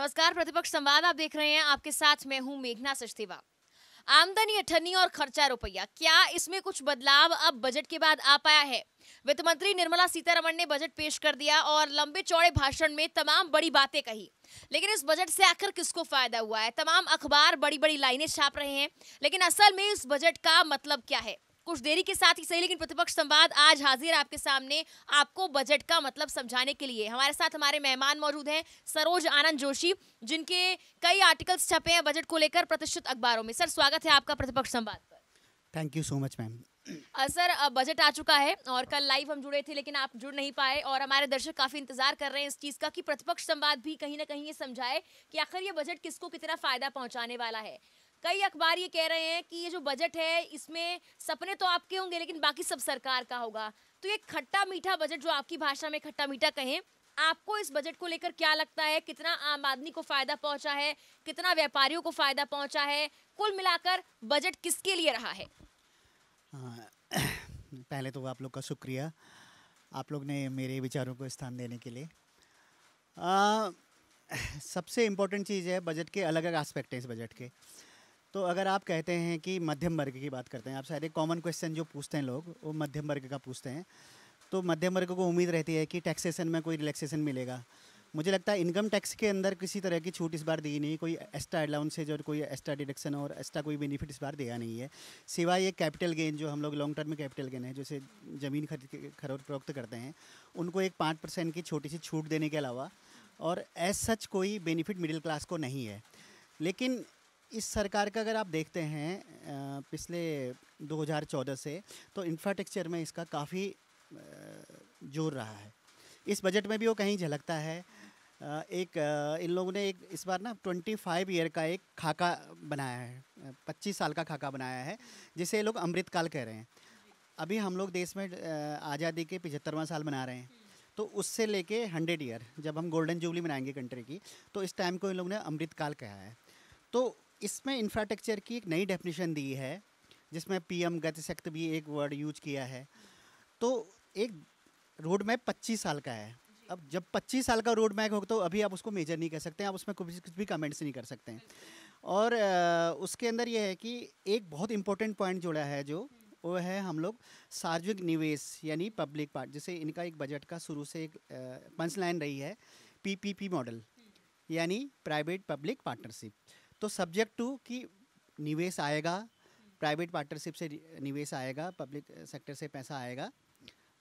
नमस्कार प्रतिपक्ष संवाद आप देख रहे हैं आपके साथ मैं हूं मेघना सचदेवा आमदनी अठन्नी और खर्चा रुपया क्या इसमें कुछ बदलाव अब बजट के बाद आ पाया है वित्त मंत्री निर्मला सीतारमण ने बजट पेश कर दिया और लंबे चौड़े भाषण में तमाम बड़ी बातें कही लेकिन इस बजट से आखिर किसको फायदा हुआ है तमाम अखबार बड़ी बड़ी लाइनें छाप रहे हैं लेकिन असल में इस बजट का मतलब क्या है कुछ देरी के साथ ही सही लेकिन प्रतिपक्ष संवाद आज हाजिर आपके सामने आपको बजट का मतलब समझाने के लिए हमारे साथ हमारे मेहमान मौजूद हैं सरोज आनंद जोशी जिनके कई आर्टिकल्स छपे हैं बजट को लेकर प्रतिष्ठित अखबारों में सर स्वागत है आपका प्रतिपक्ष संवाद पर thank you so much ma'am sir budget आ चुका है और कल लाइव हम जुड़े थे लेकिन आप जुड़ नहीं पाए और हमारे दर्शक काफी इंतजार कर रहे हैं इस चीज का कि प्रतिपक्ष संवाद भी कहीं ना कहीं ये समझाए कि आखिर ये बजट किसको कितना फायदा पहुंचाने वाला है कई अखबार ये कह रहे हैं कि ये जो बजट है इसमें सपने तो आपके होंगे लेकिन बाकी सब सरकार का होगा तो ये खट्टा मीठा बजट जो आपकी भाषा में खट्टा मीठा कहें आपको इस बजट को लेकर क्या लगता है कितना आम आदमी को फायदा पहुंचा है कितना व्यापारियों को फायदा पहुंचा है कुल मिलाकर बजट किसके लिए रहा है हाँ, पहले तो आप लोग का शुक्रिया आप लोग ने मेरे विचारों को स्थान देने के लिए आ, सबसे इम्पोर्टेंट चीज़ है बजट के अलग अलग आस्पेक्ट हैं इस बजट के तो अगर आप कहते हैं कि मध्यम वर्ग की बात करते हैं आप शायद एक कॉमन क्वेश्चन जो पूछते हैं लोग वो मध्यम वर्ग का पूछते हैं तो मध्यम वर्ग को उम्मीद रहती है कि टैक्सेशन में कोई रिलैक्सेशन मिलेगा मुझे लगता है इनकम टैक्स के अंदर किसी तरह की छूट इस बार दी नहीं कोई एक्स्ट्रा अलाउंसेज और कोई एक्स्ट्रा डिडक्शन और एक्स्ट्रा कोई बेनिफिट इस बार दिया नहीं है सिवाय ये कैपिटल गेन जो हम लोग लॉन्ग टर्म में कैपिटल गेन है जैसे ज़मीन खरीद के खरीद प्रोक्त करते हैं उनको एक पाँच परसेंट की छोटी सी छूट देने के अलावा और एज सच कोई बेनिफिट मिडिल क्लास को नहीं है लेकिन इस सरकार का अगर आप देखते हैं पिछले 2014 से तो इंफ्रास्ट्रक्चर में इसका काफ़ी जोर रहा है इस बजट में भी वो कहीं झलकता है एक इन लोगों ने एक इस बार ना 25 ईयर का एक खाका बनाया है 25 साल का खाका बनाया है जिसे ये लोग अमृतकाल कह रहे हैं अभी हम लोग देश में आज़ादी के पिछहत्तरवा साल मना रहे हैं तो उससे लेके हंड्रेड ईयर जब हम गोल्डन जुबली मनाएंगे कंट्री की तो इस टाइम को इन लोगों ने अमृतकाल कहा है तो इसमें इंफ्रास्ट्रक्चर की एक नई डेफिनेशन दी है जिसमें पीएम गतिशक्त भी एक वर्ड यूज किया है तो एक रोड मैप पच्चीस साल का है अब जब 25 साल का रोड मैप हो तो अभी आप उसको मेजर नहीं कर सकते आप उसमें कुछ कुछ भी कमेंट्स नहीं कर सकते हैं और उसके अंदर यह है कि एक बहुत इंपॉर्टेंट पॉइंट जोड़ा है जो हम्म। वो है हम लोग सार्वजनिक निवेश यानी पब्लिक पार्ट जैसे इनका एक बजट का शुरू से एक पंच लाइन रही है पीपीपी मॉडल हम्म। यानी प्राइवेट पब्लिक पार्टनरशिप तो सब्जेक्ट टू कि निवेश आएगा प्राइवेट पार्टनरशिप से निवेश आएगा पब्लिक सेक्टर से पैसा आएगा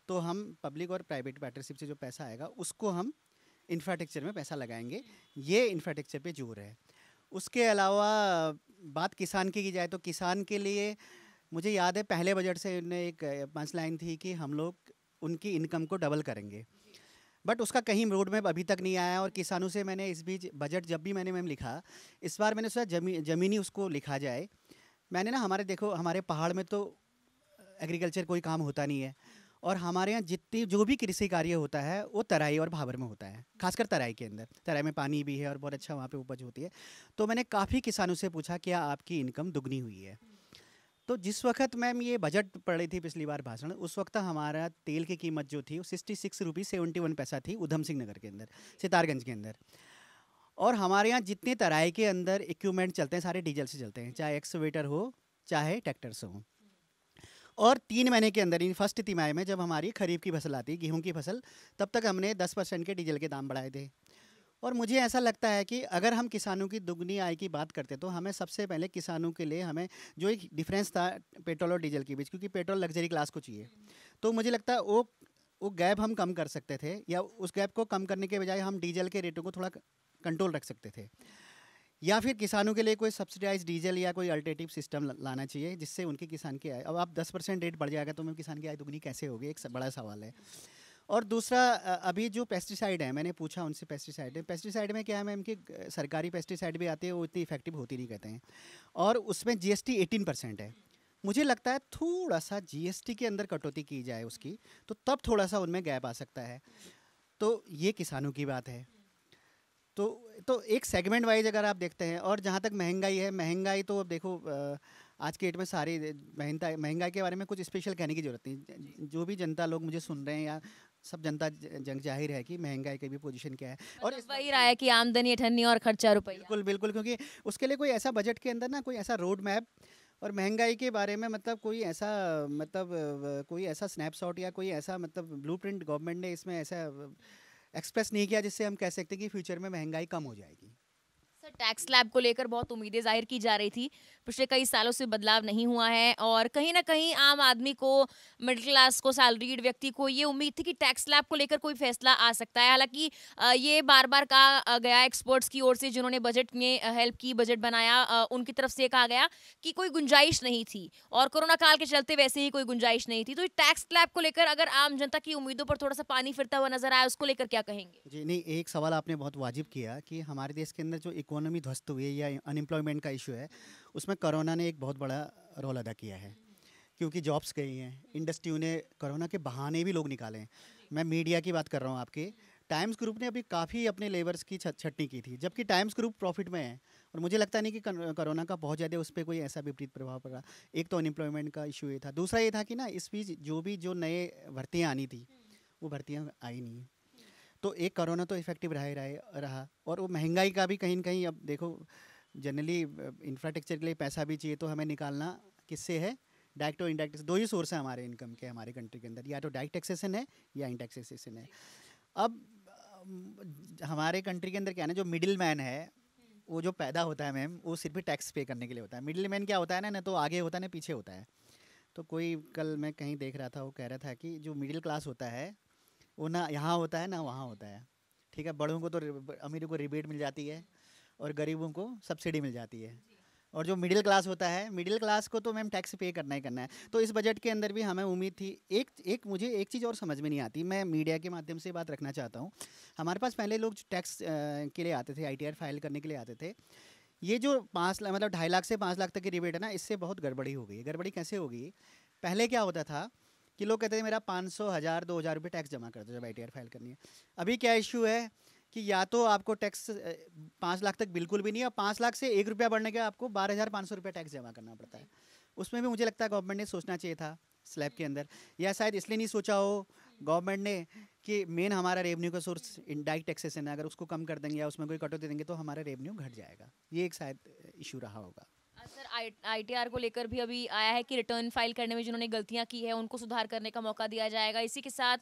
तो हम पब्लिक और प्राइवेट पार्टनरशिप से जो पैसा आएगा उसको हम इंफ्रास्ट्रक्चर में पैसा लगाएंगे ये इंफ्रास्ट्रक्चर पे जोर है उसके अलावा बात किसान की की जाए तो किसान के लिए मुझे याद है पहले बजट से उन्हें एक पंच लाइन थी कि हम लोग उनकी इनकम को डबल करेंगे बट उसका कहीं रोड मैप अभी तक नहीं आया और किसानों से मैंने इस बीच बजट जब भी मैंने मैम लिखा इस बार मैंने सोचा जमी ज़मीनी उसको लिखा जाए मैंने ना हमारे देखो हमारे पहाड़ में तो एग्रीकल्चर कोई काम होता नहीं है और हमारे यहाँ जितनी जो भी कृषि कार्य होता है वो तराई और भाबर में होता है खासकर तराई के अंदर तराई में पानी भी है और बहुत अच्छा वहाँ पे उपज होती है तो मैंने काफ़ी किसानों से पूछा क्या आपकी इनकम दुगनी हुई है तो जिस वक्त मैम ये बजट रही थी पिछली बार भाषण उस वक्त हमारा तेल की कीमत जो थी sixty six rupees seventy one पैसा थी उधम सिंह नगर के अंदर सितारगंज के अंदर और हमारे यहाँ जितने तराई के अंदर इक्विपमेंट चलते हैं सारे डीजल से चलते हैं चाहे एक्सवेटर हो चाहे ट्रैक्टर से हो और तीन महीने के अंदर इन फर्स्ट तिमाही में जब हमारी खरीफ की फसल आती गेहूँ की फसल तब तक हमने दस परसेंट के डीजल के दाम बढ़ाए थे और मुझे ऐसा लगता है कि अगर हम किसानों की दुगनी आय की बात करते तो हमें सबसे पहले किसानों के लिए हमें जो एक डिफरेंस था पेट्रोल और डीजल के बीच क्योंकि पेट्रोल लग्जरी क्लास को चाहिए तो मुझे लगता है वो वो गैप हम कम कर सकते थे या उस गैप को कम करने के बजाय हम डीजल के रेटों को थोड़ा कंट्रोल रख सकते थे या फिर किसानों के लिए कोई सब्सिडाइज डीजल या कोई अल्टरनेटिव सिस्टम लाना चाहिए जिससे उनके किसान की आय अब आप 10 परसेंट रेट बढ़ जाएगा तो मैं किसान की आय दुगनी कैसे होगी एक बड़ा सवाल है और दूसरा अभी जो पेस्टिसाइड है मैंने पूछा उनसे पेस्टिसाइड है पेस्टिसाइड में क्या है मैम कि सरकारी पेस्टिसाइड भी आते हैं वो इतनी इफेक्टिव होती नहीं कहते हैं और उसमें जीएसटी 18 परसेंट है मुझे लगता है थोड़ा सा जीएसटी के अंदर कटौती की जाए उसकी तो तब थोड़ा सा उनमें गैप आ सकता है तो ये किसानों की बात है तो तो एक सेगमेंट वाइज अगर आप देखते हैं और जहाँ तक महंगाई है महंगाई तो अब देखो आज के डेट में सारी महंगाई महंगाई के बारे में कुछ स्पेशल कहने की जरूरत नहीं जो भी जनता लोग मुझे सुन रहे हैं या सब जनता जंग जाहिर है कि महंगाई की भी पोजीशन क्या है मतलब और वही रहा है कि आमदनी अठन्नी और खर्चा रुपये बिल्कुल बिल्कुल क्योंकि उसके लिए कोई ऐसा बजट के अंदर ना कोई ऐसा रोड मैप और महंगाई के बारे में मतलब कोई ऐसा मतलब कोई ऐसा स्नैपशॉट या कोई ऐसा मतलब ब्लूप्रिंट गवर्नमेंट ने इसमें ऐसा एक्सप्रेस नहीं किया जिससे हम कह सकते हैं कि फ्यूचर में महंगाई कम हो जाएगी टैक्स स्लैब को लेकर बहुत उम्मीदें जाहिर की जा रही थी पिछले कई सालों से बदलाव नहीं हुआ है और कहीं ना कहीं आम आदमी को मिडिल क्लास को सैलरीड व्यक्ति को ये उम्मीद थी कि टैक्स स्लैब को लेकर कोई फैसला आ सकता है हालांकि ये बार बार कहा गया एक्सपर्ट्स की ओर से जिन्होंने बजट में हेल्प की बजट बनाया उनकी तरफ से कहा गया कि कोई गुंजाइश नहीं थी और कोरोना काल के चलते वैसे ही कोई गुंजाइश नहीं थी तो टैक्स स्लैब को लेकर अगर आम जनता की उम्मीदों पर थोड़ा सा पानी फिरता हुआ नजर आया उसको लेकर क्या कहेंगे जी नहीं एक सवाल आपने बहुत वाजिब किया कि हमारे देश के अंदर जो इकोनॉमी इकोनॉमी ध्वस्त हुई है या अनएम्प्लॉयमेंट का इशू है उसमें कोरोना ने एक बहुत बड़ा रोल अदा किया है क्योंकि जॉब्स गई हैं इंडस्ट्री ने कोरोना के बहाने भी लोग निकाले हैं मैं मीडिया की बात कर रहा हूँ आपके टाइम्स ग्रुप ने अभी काफ़ी अपने लेबर्स की छटनी की थी जबकि टाइम्स ग्रुप प्रॉफिट में है और मुझे लगता नहीं कि कोरोना का बहुत ज़्यादा उस पर कोई ऐसा विपरीत प्रभाव पड़ा एक तो अनएम्प्लॉयमेंट का इशू ये था दूसरा ये था कि ना इस बीच जो भी जो नए भर्तियाँ आनी थी वो भर्तियाँ आई नहीं तो एक कोरोना तो इफेक्टिव रहा रहा रहा और वो महंगाई का भी कहीं ना कहीं अब देखो जनरली इंफ्रास्ट्रक्चर के लिए पैसा भी चाहिए तो हमें निकालना किससे है डायरेक्ट और इंडायरेक्ट दो ही सोर्स हैं हमारे इनकम के हमारे कंट्री के अंदर या तो डायरेक्ट टैक्सेशन है या इनडायरेक्ट टैक्सेशन है अब हमारे कंट्री के अंदर क्या है ना जो मिडिल मैन है वो जो पैदा होता है मैम वो सिर्फ टैक्स पे करने के लिए होता है मिडिल मैन क्या होता है ना ना तो आगे होता है ना पीछे होता है तो कोई कल मैं कहीं देख रहा था वो कह रहा था कि जो मिडिल क्लास होता है वो ना यहाँ होता है ना वहाँ होता है ठीक है बड़ों को तो अमीरों को रिबेट मिल जाती है और गरीबों को सब्सिडी मिल जाती है और जो मिडिल क्लास होता है मिडिल क्लास को तो मैम टैक्स पे करना ही करना है तो इस बजट के अंदर भी हमें उम्मीद थी एक एक मुझे एक चीज़ और समझ में नहीं आती मैं मीडिया के माध्यम से बात रखना चाहता हूँ हमारे पास पहले लोग टैक्स के लिए आते थे आई फाइल करने के लिए आते थे ये जो पाँच मतलब ढाई लाख से पाँच लाख तक की रिबेट है ना इससे बहुत गड़बड़ी हो गई गड़बड़ी कैसे होगी पहले क्या होता था कि लोग कहते थे मेरा पाँच सौ हज़ार दो हज़ार रुपये टैक्स जमा कर दो जब आई फाइल करनी है अभी क्या इशू है कि या तो आपको टैक्स पाँच लाख तक बिल्कुल भी नहीं है पाँच लाख से एक रुपया बढ़ने का आपको बारह हज़ार पाँच सौ रुपया टैक्स जमा करना पड़ता है उसमें भी मुझे लगता है गवर्नमेंट ने सोचना चाहिए था स्लैब के अंदर या शायद इसलिए नहीं सोचा हो गवर्नमेंट ने कि मेन हमारा रेवेन्यू का सोर्स इनडाइरेक्ट टैक्सेसन है अगर उसको कम कर देंगे या उसमें कोई कटौती देंगे तो हमारा रेवेन्यू घट जाएगा ये एक शायद इशू रहा होगा आईटीआर को लेकर भी अभी आया है कि रिटर्न फाइल करने में जिन्होंने गलतियां की है उनको सुधार करने का मौका दिया जाएगा इसी के साथ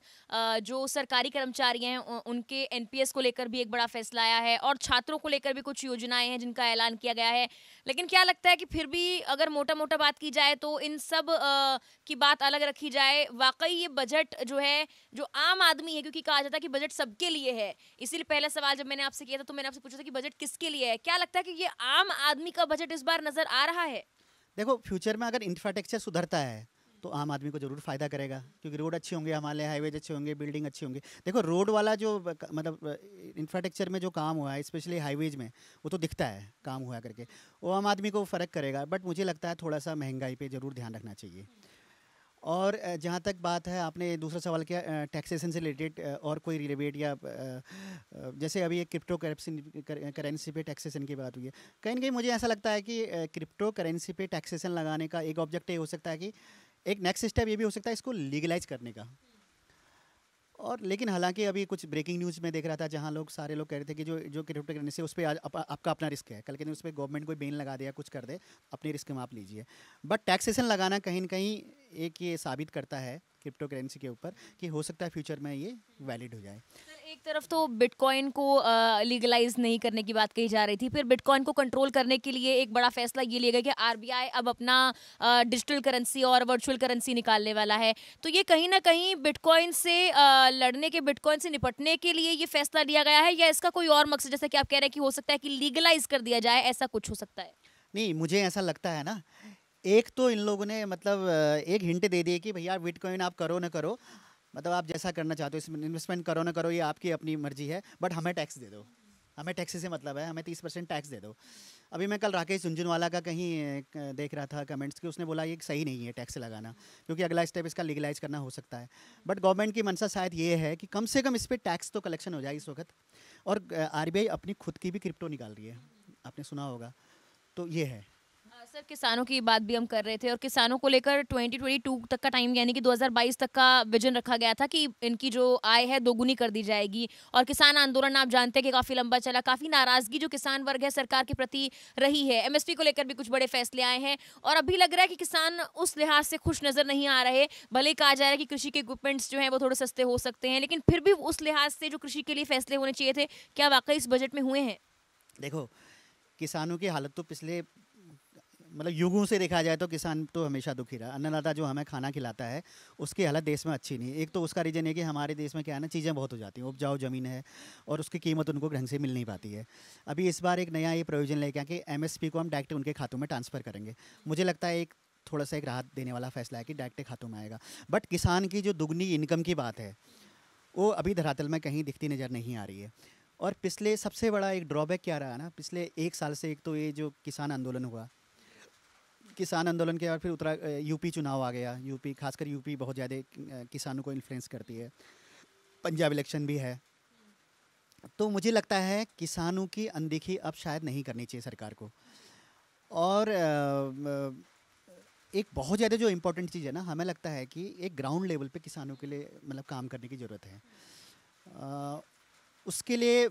जो सरकारी कर्मचारी हैं उनके एनपीएस को लेकर भी एक बड़ा फैसला आया है और छात्रों को लेकर भी कुछ योजनाएं हैं जिनका ऐलान किया गया है लेकिन क्या लगता है कि फिर भी अगर मोटा मोटा बात की जाए तो इन सब की बात अलग रखी जाए वाकई ये बजट जो है जो आम आदमी है क्योंकि कहा जाता है कि बजट सबके लिए है इसीलिए पहला सवाल जब मैंने आपसे किया था तो मैंने आपसे पूछा था कि बजट किसके लिए है क्या लगता है कि ये आम आदमी का बजट इस बार नजर आ रहा है है देखो फ्यूचर में अगर इंफ्रास्ट्रक्चर सुधरता है तो आम आदमी को जरूर फायदा करेगा क्योंकि रोड अच्छे होंगे हमारे हाईवेज अच्छे होंगे बिल्डिंग अच्छी होंगी देखो रोड वाला जो मतलब इंफ्रास्ट्रक्चर में जो काम हुआ है स्पेशली हाईवेज में वो तो दिखता है काम हुआ करके वो आम आदमी को फ़र्क करेगा बट मुझे लगता है थोड़ा सा महंगाई पे ज़रूर ध्यान रखना चाहिए और जहाँ तक बात है आपने दूसरा सवाल किया टैक्सेशन से रिलेटेड और कोई रिलेबेट या जैसे अभी एक क्रिप्टो करेंसी पे टैक्सेशन की बात हुई है कहीं ना कहीं मुझे ऐसा लगता है कि क्रिप्टो करेंसी पे टैक्सेशन लगाने का एक ऑब्जेक्ट ये हो सकता है कि एक नेक्स्ट स्टेप ये भी हो सकता है इसको लीगलाइज करने का और लेकिन हालांकि अभी कुछ ब्रेकिंग न्यूज़ में देख रहा था जहां लोग सारे लोग कह रहे थे कि जो जो क्रिप्टो करेंसी उस पर आपका अपना रिस्क है कल के दिन उस पर गवर्नमेंट कोई बेन लगा दे या कुछ कर दे अपने रिस्क में आप लीजिए बट टैक्सेशन लगाना कहीं ना कहीं एक ये साबित करता है क्रिप्टो करेंसी के ऊपर कि हो सकता है फ्यूचर में ये वैलिड हो जाए एक तरफ तो बिटकॉइन को लीगलाइज नहीं करने की बात कही जा रही थी फिर बिटकॉइन को कंट्रोल करने के लिए एक बड़ा फैसला ये लिया गया कि आरबीआई अब अपना डिजिटल करेंसी और वर्चुअल करेंसी निकालने वाला है तो ये कहीं ना कहीं बिटकॉइन से लड़ने के बिटकॉइन से निपटने के लिए ये फैसला लिया गया है या इसका कोई और मकसद जैसा कि आप कह रहे हैं कि हो सकता है कि लीगलाइज कर दिया जाए ऐसा कुछ हो सकता है नहीं मुझे ऐसा लगता है ना एक तो इन लोगों ने मतलब एक हिंट दे दिए कि भैया बिटकॉइन आप करो ना करो मतलब आप जैसा करना चाहते हो इसमें इन्वेस्टमेंट करो ना करो ये आपकी अपनी मर्जी है बट हमें टैक्स दे दो हमें टैक्स से मतलब है हमें तीस परसेंट टैक्स दे दो अभी मैं कल राकेश झुंझुनवाला का कहीं देख रहा था कमेंट्स कि उसने बोला ये सही नहीं है टैक्स लगाना क्योंकि अगला स्टेप इसका लीगलाइज करना हो सकता है बट गवर्नमेंट की मनसा शायद ये है कि कम से कम इस पर टैक्स तो कलेक्शन हो जाएगी इस वक्त और आर अपनी खुद की भी क्रिप्टो निकाल रही है आपने सुना होगा तो ये है सर किसानों की बात भी हम कर रहे थे और किसानों को लेकर 2022 तक का टाइम यानी कि 2022 तक का विजन रखा गया था कि इनकी जो आय है दोगुनी कर दी जाएगी और किसान आंदोलन आप जानते हैं कि काफ़ी लंबा चला काफ़ी नाराज़गी जो किसान वर्ग है सरकार के प्रति रही है एमएसपी को लेकर भी कुछ बड़े फैसले आए हैं और अभी लग रहा है कि किसान उस लिहाज से खुश नज़र नहीं आ रहे भले कहा जा रहा है कि कृषि के इक्विपमेंट्स जो हैं वो थोड़े सस्ते हो सकते हैं लेकिन फिर भी उस लिहाज से जो कृषि के लिए फैसले होने चाहिए थे क्या वाकई इस बजट में हुए हैं देखो किसानों की हालत तो पिछले मतलब युगों से देखा जाए तो किसान तो हमेशा दुखी रहा अन्नदाता जो हमें खाना खिलाता है उसकी हालत देश में अच्छी नहीं है एक तो उसका रीज़न है कि हमारे देश में क्या है ना चीज़ें बहुत हो जाती हैं उपजाऊ ज़मीन है और उसकी कीमत उनको ढंग से मिल नहीं पाती है अभी इस बार एक नया ये प्रयोजन लेके कि एम को हम डायरेक्ट उनके खातों में ट्रांसफ़र करेंगे मुझे लगता है एक थोड़ा सा एक राहत देने वाला फैसला है कि डायरेक्ट खातों में आएगा बट किसान की जो दुगनी इनकम की बात है वो अभी धरातल में कहीं दिखती नज़र नहीं आ रही है और पिछले सबसे बड़ा एक ड्रॉबैक क्या रहा ना पिछले एक साल से एक तो ये जो किसान आंदोलन हुआ किसान आंदोलन के बाद फिर उत्तरा यूपी चुनाव आ गया यूपी खासकर यूपी बहुत ज़्यादा किसानों को इन्फ्लुएंस करती है पंजाब इलेक्शन भी है तो मुझे लगता है किसानों की अनदेखी अब शायद नहीं करनी चाहिए सरकार को और एक बहुत ज़्यादा जो इम्पोर्टेंट चीज़ है ना हमें लगता है कि एक ग्राउंड लेवल पे किसानों के लिए मतलब काम करने की ज़रूरत है उसके लिए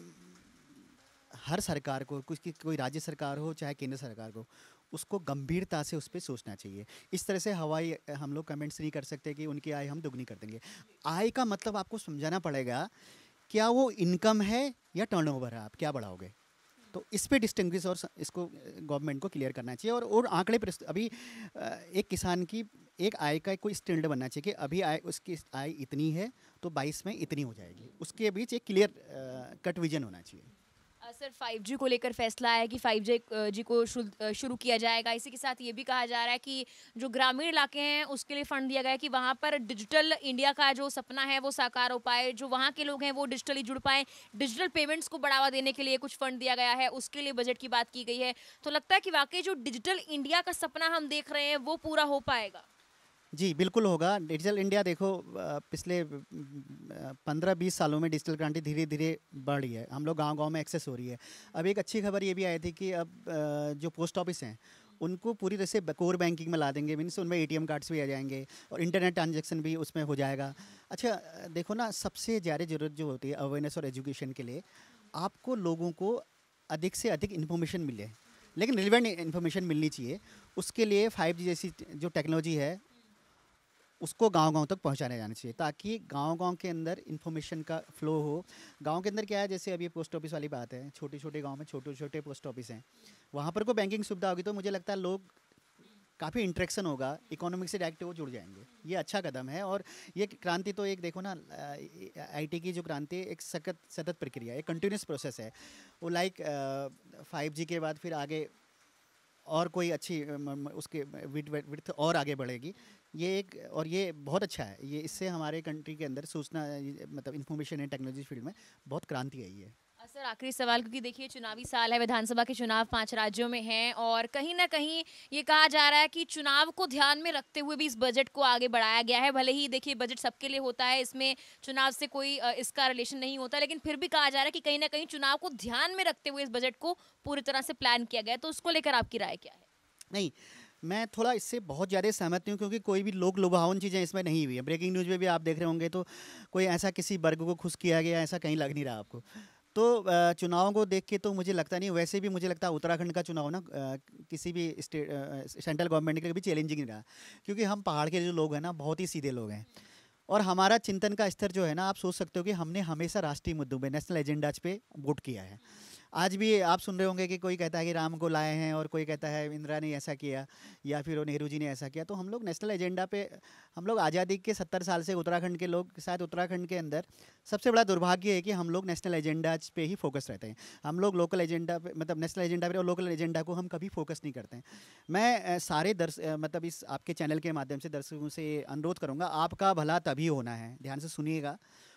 हर सरकार को कुछ की कोई राज्य सरकार हो चाहे केंद्र सरकार को उसको गंभीरता से उस पर सोचना चाहिए इस तरह से हवाई हम लोग कमेंट्स नहीं कर सकते कि उनकी आय हम दोगुनी कर देंगे आय का मतलब आपको समझाना पड़ेगा क्या वो इनकम है या ओवर है आप क्या बढ़ाओगे तो इस पर डिस्टिंग्विश और इसको गवर्नमेंट को क्लियर करना चाहिए और और आंकड़े पर अभी एक किसान की एक आय का कोई स्टैंडर्ड बनना चाहिए कि अभी आय उसकी आय इतनी है तो 22 में इतनी हो जाएगी उसके बीच एक क्लियर कट विजन होना चाहिए सर 5G को लेकर फैसला आया कि 5G जी को शुरू किया जाएगा इसी के साथ ये भी कहा जा रहा है कि जो ग्रामीण इलाके हैं उसके लिए फंड दिया गया है कि वहाँ पर डिजिटल इंडिया का जो सपना है वो साकार हो पाए जो वहाँ के लोग हैं वो डिजिटली जुड़ पाएँ डिजिटल पेमेंट्स को बढ़ावा देने के लिए कुछ फंड दिया गया है उसके लिए बजट की बात की गई है तो लगता है कि वाकई जो डिजिटल इंडिया का सपना हम देख रहे हैं वो पूरा हो पाएगा जी बिल्कुल होगा डिजिटल इंडिया देखो पिछले पंद्रह बीस सालों में डिजिटल क्रांति धीरे धीरे बढ़ रही है हम लोग गांव गांव में एक्सेस हो रही है अब एक अच्छी खबर ये भी आई थी कि अब जो पोस्ट ऑफिस हैं उनको पूरी तरह से कोर बैंकिंग में ला देंगे मीन्स उनमें एटीएम कार्ड्स भी आ जाएंगे और इंटरनेट ट्रांजेक्शन भी उसमें हो जाएगा अच्छा देखो ना सबसे ज़्यादा ज़रूरत जो होती है अवेयरनेस और एजुकेशन के लिए आपको लोगों को अधिक से अधिक इन्फॉर्मेशन मिले लेकिन रिलेवेंट इन्फॉर्मेशन मिलनी चाहिए उसके लिए फाइव जैसी जो टेक्नोलॉजी है उसको गांव गांव तक पहुंचाने जाना चाहिए ताकि गांव गांव के अंदर इन्फॉर्मेशन का फ्लो हो गांव के अंदर क्या है जैसे अभी पोस्ट ऑफिस वाली बात है छोटे छोटे गांव में छोटे छोटे पोस्ट ऑफिस हैं वहाँ पर कोई बैंकिंग सुविधा होगी तो मुझे लगता है लोग काफ़ी इंट्रैक्शन होगा इकोनॉमिक से डायरेक्ट वो जुड़ जाएंगे ये अच्छा कदम है और ये क्रांति तो एक देखो ना आईटी की जो क्रांति एक सख्त सतत प्रक्रिया एक कंटिन्यूस प्रोसेस है वो लाइक फाइव जी के बाद फिर आगे और कोई अच्छी उसके विथ विथ और आगे बढ़ेगी ये एक और ये बहुत अच्छा है ये इससे हमारे कंट्री के अंदर सूचना मतलब इन्फॉर्मेशन है टेक्नोलॉजी फील्ड में बहुत क्रांति आई है सर आखिरी सवाल क्योंकि देखिए चुनावी साल है विधानसभा के चुनाव पांच राज्यों में हैं और कहीं ना कहीं ये कहा जा रहा है कि चुनाव को ध्यान में रखते हुए भी इस बजट को आगे बढ़ाया गया है भले ही देखिए बजट सबके लिए होता है इसमें चुनाव से कोई इसका रिलेशन नहीं होता लेकिन फिर भी कहा जा रहा है कि कहीं ना कहीं चुनाव को ध्यान में रखते हुए इस बजट को पूरी तरह से प्लान किया गया तो उसको लेकर आपकी राय क्या है नहीं मैं थोड़ा इससे बहुत ज़्यादा सहमत हूँ क्योंकि कोई भी लोग लुभावन चीज़ें इसमें नहीं हुई है ब्रेकिंग न्यूज़ में भी आप देख रहे होंगे तो कोई ऐसा किसी वर्ग को खुश किया गया ऐसा कहीं लग नहीं रहा आपको तो चुनावों को देख के तो मुझे लगता नहीं वैसे भी मुझे लगता है उत्तराखंड का चुनाव ना किसी भी स्टेट सेंट्रल गवर्नमेंट के लिए भी चैलेंजिंग नहीं रहा क्योंकि हम पहाड़ के जो लोग हैं ना बहुत ही सीधे लोग हैं और हमारा चिंतन का स्तर जो है ना आप सोच सकते हो कि हमने हमेशा राष्ट्रीय मुद्दों पर नेशनल एजेंडाज पे वोट किया है आज भी आप सुन रहे होंगे कि कोई कहता है कि राम को लाए हैं और कोई कहता है इंदिरा ने ऐसा किया या फिर नेहरू जी ने ऐसा किया तो हम लोग नेशनल एजेंडा पे हम लोग आज़ादी के सत्तर साल से उत्तराखंड के लोग शायद उत्तराखंड के अंदर सबसे बड़ा दुर्भाग्य है कि हम लोग नेशनल एजेंडा पे ही फोकस रहते हैं हम लोग लोकल एजेंडा पे मतलब नेशनल एजेंडा पर और लोकल एजेंडा को हम कभी फोकस नहीं करते हैं मैं सारे दर्श मतलब इस आपके चैनल के माध्यम से दर्शकों से अनुरोध करूँगा आपका भला तभी होना है ध्यान से सुनिएगा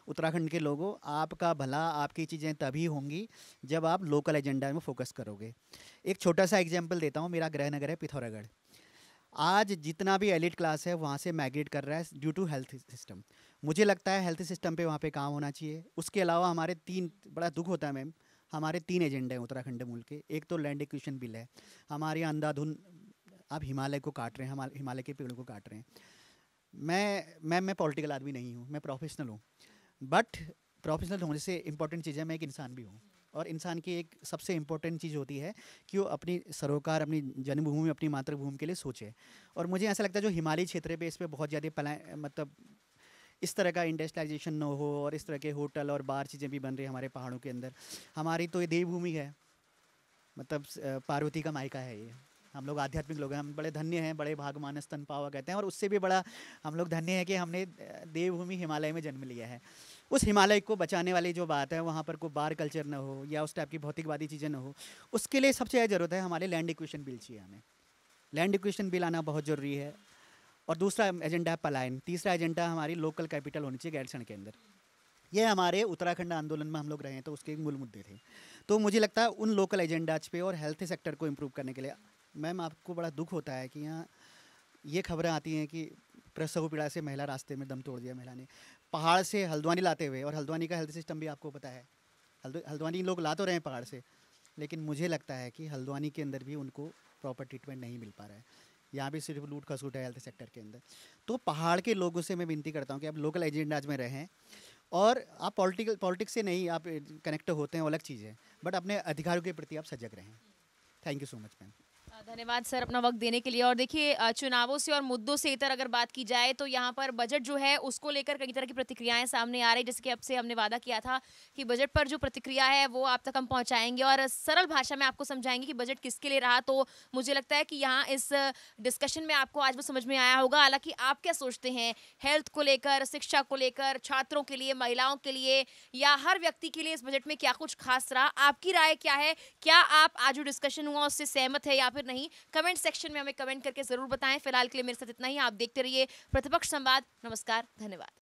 उत्तराखंड के लोगों आपका भला आपकी चीज़ें तभी होंगी जब आप लोकल एजेंडा में फोकस करोगे एक छोटा सा एग्जाम्पल देता हूँ मेरा गृहनगर है पिथौरागढ़ आज जितना भी एलिट क्लास है वहाँ से माइग्रेट कर रहा है ड्यू टू हेल्थ सिस्टम मुझे लगता है हेल्थ सिस्टम पे वहाँ पे काम होना चाहिए उसके अलावा हमारे तीन बड़ा दुख होता है मैम हमारे तीन एजेंडे हैं उत्तराखंड मूल के एक तो लैंड एक्विशन बिल है हमारे यहाँ अंधाधुन आप हिमालय को काट रहे हैं हिमालय के पेड़ों को काट रहे हैं मैं मैं मैं पॉलिटिकल आदमी नहीं हूँ मैं प्रोफेशनल हूँ बट प्रोफेशनल होने से इम्पोर्टेंट चीज़ है मैं एक इंसान भी हूँ और इंसान की एक सबसे इम्पोर्टेंट चीज़ होती है कि वो अपनी सरोकार अपनी जन्मभूमि अपनी मातृभूमि के लिए सोचे और मुझे ऐसा लगता है जो हिमालय क्षेत्र पे इस पर बहुत ज़्यादा पला मतलब इस तरह का इंडस्ट्रियलाइजेशन न हो और इस तरह के होटल और बार चीज़ें भी बन रही हमारे पहाड़ों के अंदर हमारी तो ये देवभूमि है मतलब पार्वती का मायका है ये हम लोग आध्यात्मिक लोग हैं हम बड़े धन्य हैं बड़े भागमानस पावा कहते हैं और उससे भी बड़ा हम लोग धन्य है कि हमने देवभूमि हिमालय में जन्म लिया है उस हिमालय को बचाने वाली जो बात है वहाँ पर कोई बार कल्चर ना हो या उस टाइप की भौतिकवादी चीज़ें ना हो उसके लिए सबसे ज़्यादा ज़रूरत है हमारे लैंड इक्वेशन बिल चाहिए हमें लैंड इक्वेशन बिल आना बहुत ज़रूरी है और दूसरा एजेंडा है पलायन तीसरा एजेंडा हमारी लोकल कैपिटल होनी चाहिए गैरसण के अंदर ये हमारे उत्तराखंड आंदोलन में हम लोग रहे हैं तो उसके मूल मुद्दे थे तो मुझे लगता है उन लोकल एजेंडाज पे और हेल्थ सेक्टर को इम्प्रूव करने के लिए मैम आपको बड़ा दुख होता है कि यहाँ ये खबरें आती हैं कि प्रसव पीड़ा से महिला रास्ते में दम तोड़ दिया महिला ने पहाड़ से हल्द्वानी लाते हुए और हल्द्वानी का हेल्थ सिस्टम भी आपको पता है हल्द्वानी लोग ला तो रहे हैं पहाड़ से लेकिन मुझे लगता है कि हल्द्वानी के अंदर भी उनको प्रॉपर ट्रीटमेंट नहीं मिल पा रहा है यहाँ भी सिर्फ लूट खसूट है हेल्थ सेक्टर के अंदर तो पहाड़ के लोगों से मैं विनती करता हूँ कि आप लोकल एजेंडाज में रहें और आप पॉलिटिकल पॉलिटिक्स से नहीं आप कनेक्ट होते हैं अलग चीज़ है बट अपने अधिकारों के प्रति आप सजग रहें thank you so much ma'am धन्यवाद सर अपना वक्त देने के लिए और देखिए चुनावों से और मुद्दों से इतर अगर बात की जाए तो यहाँ पर बजट जो है उसको लेकर कई तरह की प्रतिक्रियाएं सामने आ रही जैसे कि अब से हमने वादा किया था कि बजट पर जो प्रतिक्रिया है वो आप तक हम पहुँचाएंगे और सरल भाषा में आपको समझाएंगे कि बजट किसके लिए रहा तो मुझे लगता है कि यहाँ इस डिस्कशन में आपको आज वो समझ में आया होगा हालांकि आप क्या सोचते हैं हेल्थ को लेकर शिक्षा को लेकर छात्रों के लिए महिलाओं के लिए या हर व्यक्ति के लिए इस बजट में क्या कुछ खास रहा आपकी राय क्या है क्या आप आज जो डिस्कशन हुआ उससे सहमत है या फिर नहीं कमेंट सेक्शन में हमें कमेंट करके जरूर बताएं फिलहाल के लिए मेरे साथ इतना ही आप देखते रहिए प्रतिपक्ष संवाद नमस्कार धन्यवाद